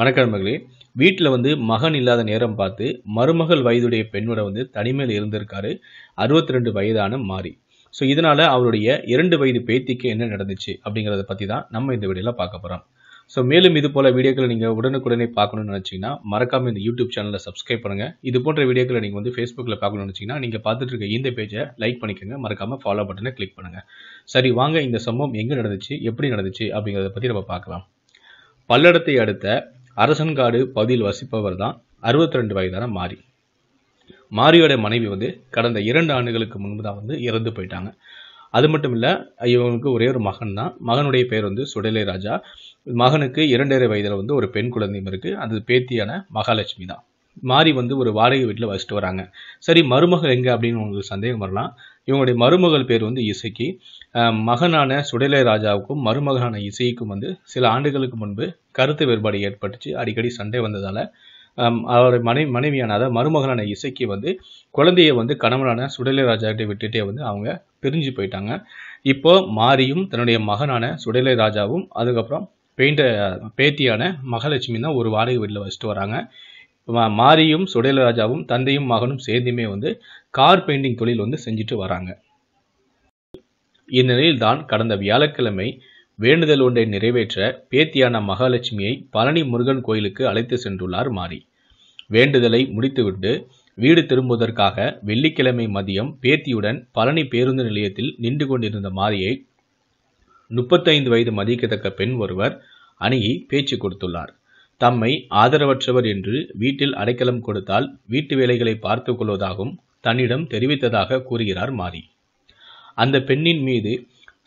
வணக்கம்பர்களே வீட்டில் வந்து மகன் இல்லாத நேரம் பார்த்து மருமகள் வயதுடைய பெண்ணோட வந்து தனிமையில் இருந்திருக்காரு அறுபத்தி ரெண்டு வயதான மாறி ஸோ இதனால் அவருடைய இரண்டு வயது பேத்திக்கு என்ன நடந்துச்சு அப்படிங்கிறத பற்றி தான் நம்ம இந்த வீடியோவில் பார்க்க போகிறோம் ஸோ மேலும் இது போல வீடியோக்களை நீங்கள் உடனுக்குடனே பார்க்கணும்னு நினச்சிங்கன்னா மறக்காமல் இந்த யூடியூப் சேனலில் சப்ஸ்கிரைப் பண்ணுங்கள் இது போன்ற வீடியோக்களை நீங்கள் வந்து ஃபேஸ்புக்கில் பார்க்கணும்னு நினச்சிங்கன்னா நீங்கள் பார்த்துட்டு இருக்க இந்த பேஜை லைக் பண்ணிக்கோங்க மறக்காமல் ஃபாலோ பட்டனை கிளிக் பண்ணுங்கள் சரி வாங்க இந்த சம்பவம் எங்கே நடந்துச்சு எப்படி நடந்துச்சு அப்படிங்கிறத பற்றி நம்ம பார்க்கலாம் பல்லடத்தை அடுத்த அரசன்காடு பகுதியில் வசிப்பவர் தான் அறுபத்தி ரெண்டு வயதான மாரி மாரியோட மனைவி வந்து கடந்த இரண்டு ஆண்டுகளுக்கு முன்பு தான் வந்து இறந்து போயிட்டாங்க அது மட்டும் இல்லை இவனுக்கு ஒரே ஒரு மகன் தான் மகனுடைய பேர் வந்து சுடலை ராஜா மகனுக்கு இரண்டரை வயதில் வந்து ஒரு பெண் குழந்தையும் இருக்குது அது பேத்தியான மகாலட்சுமி தான் மாறி வந்து ஒரு வாடகை வீட்டில் வசிட்டு வராங்க சரி மருமகள் எங்கே அப்படின்னு உங்களுக்கு சந்தேகம் வரலாம் இவங்களுடைய மருமகள் பேர் வந்து இசைக்கு மகனான சுடலை ராஜாவுக்கும் மருமகனான இசைக்கும் வந்து சில ஆண்டுகளுக்கு முன்பு கருத்து வேறுபாடு ஏற்பட்டுச்சு அடிக்கடி சண்டை வந்ததால் அவருடைய மனை மனைவியான அதாவது மருமகனான இசைக்கு வந்து குழந்தையை வந்து கணவனான சுடலை ராஜாக்கிட்ட விட்டுட்டே வந்து அவங்க பிரிஞ்சு போயிட்டாங்க இப்போ மாரியும் தன்னுடைய மகனான சுடலை ராஜாவும் அதுக்கப்புறம் பெயிண்ட பேத்தியான மகாலட்சுமி தான் ஒரு வாடகை வீட்டில் வச்சுட்டு வராங்க மாரியும் சுடேலராஜாவும் தந்தையும் மகனும் சேர்ந்துமே வந்து கார் பெயிண்டிங் தொழில் வந்து செஞ்சுட்டு வராங்க இந்நிலையில் தான் கடந்த வியாழக்கிழமை வேண்டுதல் ஒன்றை நிறைவேற்ற பேத்தியான மகாலட்சுமியை பழனி முருகன் கோயிலுக்கு அழைத்து சென்றுள்ளார் மாரி வேண்டுதலை முடித்துவிட்டு வீடு திரும்புவதற்காக வெள்ளிக்கிழமை மதியம் பேத்தியுடன் பழனி பேருந்து நிலையத்தில் நின்று கொண்டிருந்த மாரியை முப்பத்தைந்து வயது மதிக்கத்தக்க பெண் ஒருவர் அணுகி பேச்சு கொடுத்துள்ளார் தம்மை ஆதரவற்றவர் என்று வீட்டில் அடைக்கலம் கொடுத்தால் வீட்டு வேலைகளை பார்த்து கொள்வதாகவும் தன்னிடம் தெரிவித்ததாக கூறுகிறார் மாரி அந்த பெண்ணின் மீது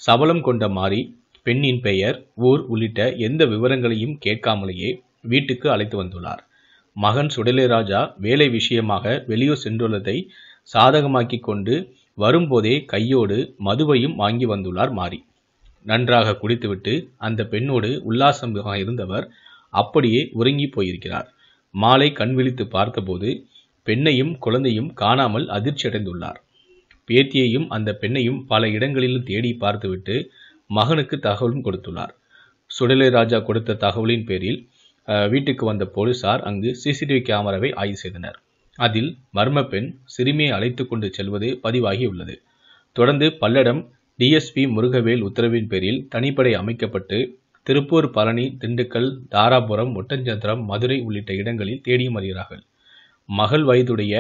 சபலம் கொண்ட மாரி பெண்ணின் பெயர் ஊர் உள்ளிட்ட எந்த விவரங்களையும் கேட்காமலேயே வீட்டுக்கு அழைத்து வந்துள்ளார் மகன் சுடலைராஜா வேலை விஷயமாக வெளியூர் சென்றுள்ளதை சாதகமாக்கி கொண்டு வரும்போதே கையோடு மதுவையும் வாங்கி வந்துள்ளார் மாரி நன்றாக குடித்துவிட்டு அந்த பெண்ணோடு உல்லாசமாக இருந்தவர் அப்படியே உறங்கி போயிருக்கிறார் மாலை கண் விழித்து பார்த்தபோது பெண்ணையும் குழந்தையும் காணாமல் அதிர்ச்சியடைந்துள்ளார் பேத்தியையும் அந்த பெண்ணையும் பல இடங்களிலும் தேடி பார்த்துவிட்டு மகனுக்கு தகவலும் கொடுத்துள்ளார் சுடலை ராஜா கொடுத்த தகவலின் பேரில் வீட்டுக்கு வந்த போலீசார் அங்கு சிசிடிவி கேமராவை ஆய்வு செய்தனர் அதில் மர்ம பெண் சிறுமியை அழைத்து கொண்டு செல்வது பதிவாகியுள்ளது தொடர்ந்து பல்லடம் டிஎஸ்பி முருகவேல் உத்தரவின் பேரில் தனிப்படை அமைக்கப்பட்டு திருப்பூர் பழனி திண்டுக்கல் தாராபுரம் ஒட்டஞ்சத்திரம் மதுரை உள்ளிட்ட இடங்களில் தேடியும் வருகிறார்கள் மகள் வயதுடைய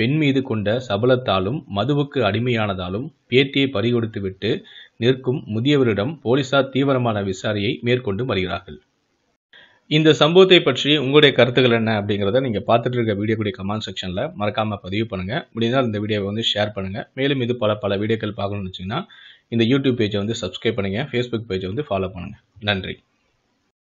பெண் மீது கொண்ட சபலத்தாலும் மதுவுக்கு அடிமையானதாலும் பேத்தியை பறிகொடுத்துவிட்டு நிற்கும் முதியவரிடம் போலீசார் தீவிரமான விசாரணையை மேற்கொண்டு வருகிறார்கள் இந்த சம்பவத்தை பற்றி உங்களுடைய கருத்துக்கள் என்ன அப்படிங்கிறத நீங்கள் பார்த்துட்டு இருக்க வீடியோக்குடைய கமெண்ட் செக்ஷனில் மறக்காமல் பதிவு பண்ணுங்கள் முடிந்தால் இந்த வீடியோவை வந்து ஷேர் பண்ணுங்கள் மேலும் இது பல பல வீடியோக்கள் பார்க்கணும்னு வச்சிங்கன்னா இந்த யூடியூப் பேஜை வந்து சப்ஸ்கிரைப் பண்ணுங்கள் ஃபேஸ்புக் பேஜை வந்து ஃபாலோ பண்ணுங்கள் நன்றி